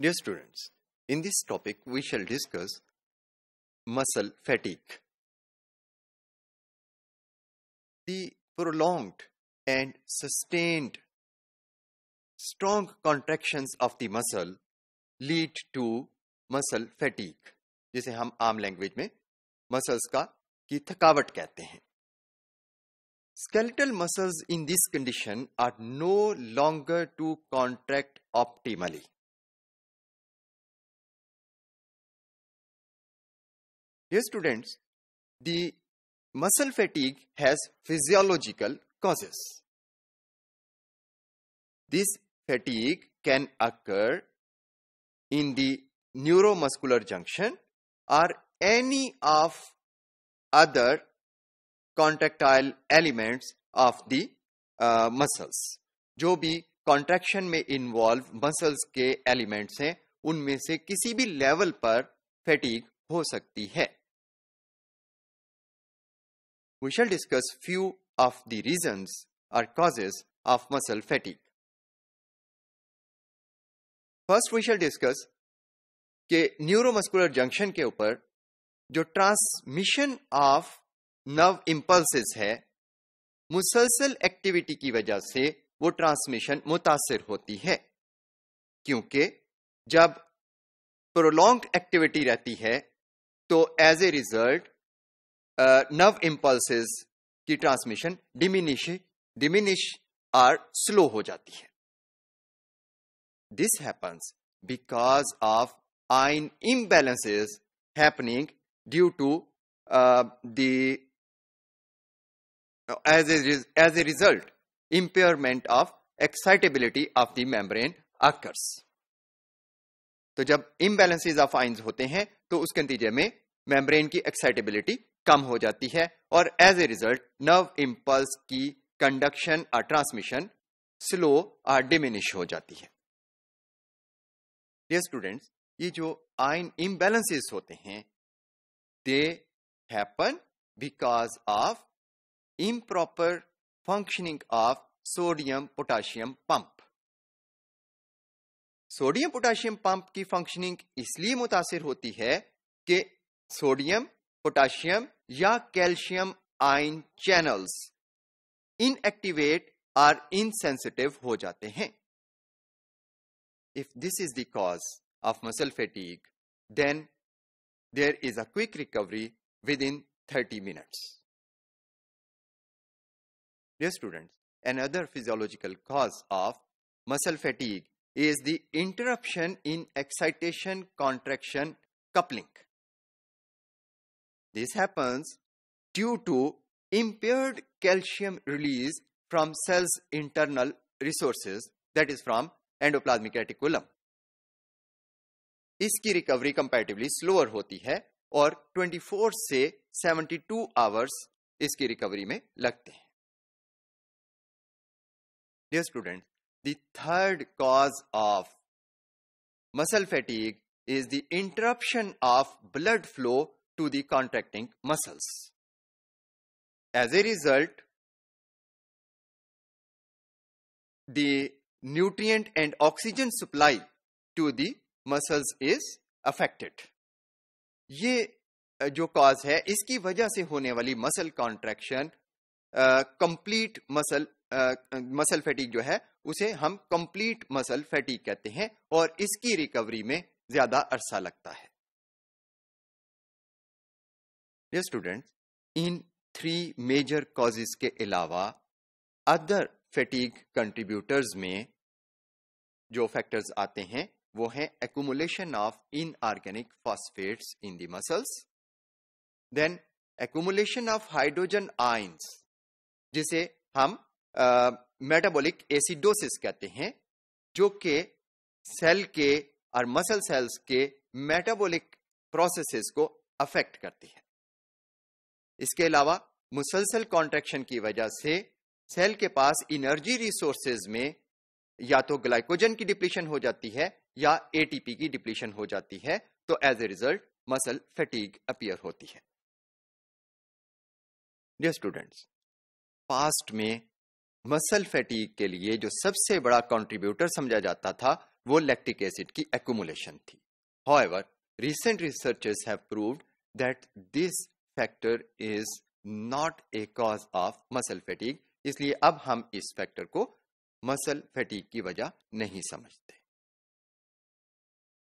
Dear students, in this topic we shall discuss muscle fatigue. The prolonged and sustained strong contractions of the muscle lead to muscle fatigue जिसे हम आम language में muscles का की थकावट कहते हैं skeletal muscles in this condition are no longer to contract optimally Dear students, the muscle fatigue has physiological causes. This fatigue can occur in the neuromuscular junction or any of other contractile elements of the uh, muscles. जो भी contraction में involve muscles के elements हैं उनमें से किसी भी level पर fatigue हो सकती है we shall discuss few of the reasons or causes of muscle fatigue. First we shall discuss के न्यूरोमस्कुलर जंक्शन के ऊपर जो ट्रांसमिशन ऑफ नर्व इम्पल्सेस है मुसलसल एक्टिविटी की वजह से वो ट्रांसमिशन मुतासर होती है क्योंकि जब प्रोलोंग एक्टिविटी रहती है तो as a result nerve uh, impulse की transmission diminish diminish or slow हो जाती है this happens because of ion imbalances happening due to the as a, as a result, impairment of excitability of तो जब imbalances of ions होते हैं तो उसके नतीजे में मेम्ब्रेन की एक्साइटेबिलिटी कम हो जाती है और as a result nerve impulse की कंडक्शन और ट्रांसमिशन स्लो और डिमिनिश हो जाती है स्टूडेंट्स ये जो आइन इम्बेलेंसेस होते हैं they happen because of improper functioning of sodium potassium pump sodium potassium pump की फंक्शनिंग इसलिए मुतासर होती है कि सोडियम पोटाशियम या कैल्शियम आयन चैनल्स इनएक्टिवेट और इनसेंसिटिव हो जाते हैं if this is the cause of muscle fatigue then there is a quick recovery within thirty minutes dear student another physiological cause of muscle fatigue is the interruption in excitation contraction coupling This happens due to impaired calcium release from cells' internal resources, that is from endoplasmic reticulum. Iski recovery comparatively slower hoti hai aur 24 se 72 hours iski recovery mein lagte hai. Dear student, the third cause of muscle fatigue is the interruption of blood flow to the contracting muscles. As a result, the nutrient and oxygen supply to the muscles is affected. ये जो cause है इसकी वजह से होने वाली muscle contraction complete muscle muscle fatigue जो है उसे हम कंप्लीट मसल फैटिक कहते हैं और इसकी रिकवरी में ज्यादा अरसा लगता है dear students in three major causes के अलावा अदर फेटिक कंट्रीब्यूटर्स में जो फैक्टर्स आते हैं वो है accumulation of inorganic phosphates in the muscles then accumulation of hydrogen ions जिसे हम मेटाबॉलिक uh, एसिडोसिस कहते हैं जो के सेल के और मसल सेल्स के मेटाबॉलिक प्रोसेसेस को अफेक्ट करती है इसके अलावा मुसलसल कॉन्ट्रेक्शन की वजह से सेल के पास इनर्जी रिसोर्सेज में या तो ग्लाइकोजन की डिप्लीशन हो जाती है या एटीपी की डिप्लीशन हो जाती है तो as a result muscle fatigue appear होती है डियर स्टूडेंट्स पास्ट में मसल फटीग के लिए जो सबसे बड़ा कंट्रीब्यूटर समझा जाता था वो लैक्टिक एसिड की एक्यूमुलेशन थी however ever recent have proved that this factor is not a cause of muscle fatigue इसलिए अब हम इस फैक्टर को मसल फैटीक की वजह नहीं समझते